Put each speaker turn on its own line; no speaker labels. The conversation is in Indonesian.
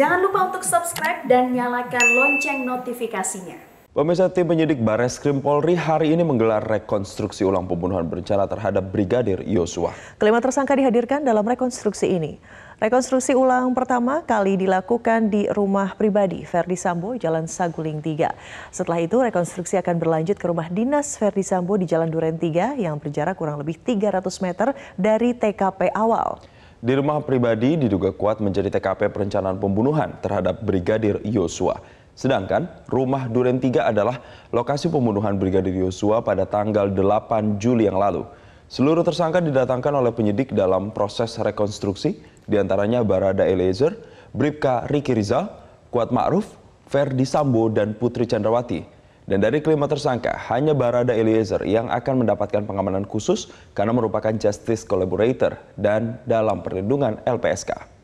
Jangan lupa untuk subscribe dan nyalakan lonceng notifikasinya.
Pemirsa tim penyidik Bareskrim Polri hari ini menggelar rekonstruksi ulang pembunuhan berencana terhadap Brigadir Yosua.
Kelima tersangka dihadirkan dalam rekonstruksi ini. Rekonstruksi ulang pertama kali dilakukan di rumah pribadi Ferdi Sambo, Jalan Saguling 3. Setelah itu rekonstruksi akan berlanjut ke rumah dinas Ferdi Sambo di Jalan Duren 3 yang berjarak kurang lebih 300 meter dari TKP awal.
Di rumah pribadi diduga kuat menjadi TKP perencanaan pembunuhan terhadap Brigadir Yosua. Sedangkan rumah Duren 3 adalah lokasi pembunuhan Brigadir Yosua pada tanggal 8 Juli yang lalu. Seluruh tersangka didatangkan oleh penyidik dalam proses rekonstruksi, diantaranya Barada Eliezer, Bripka Riki Rizal, Kuat Ma'ruf, Ferdi Sambo, dan Putri Chandrawati. Dan dari kelima tersangka, hanya Barada Eliezer yang akan mendapatkan pengamanan khusus karena merupakan justice collaborator dan dalam perlindungan LPSK.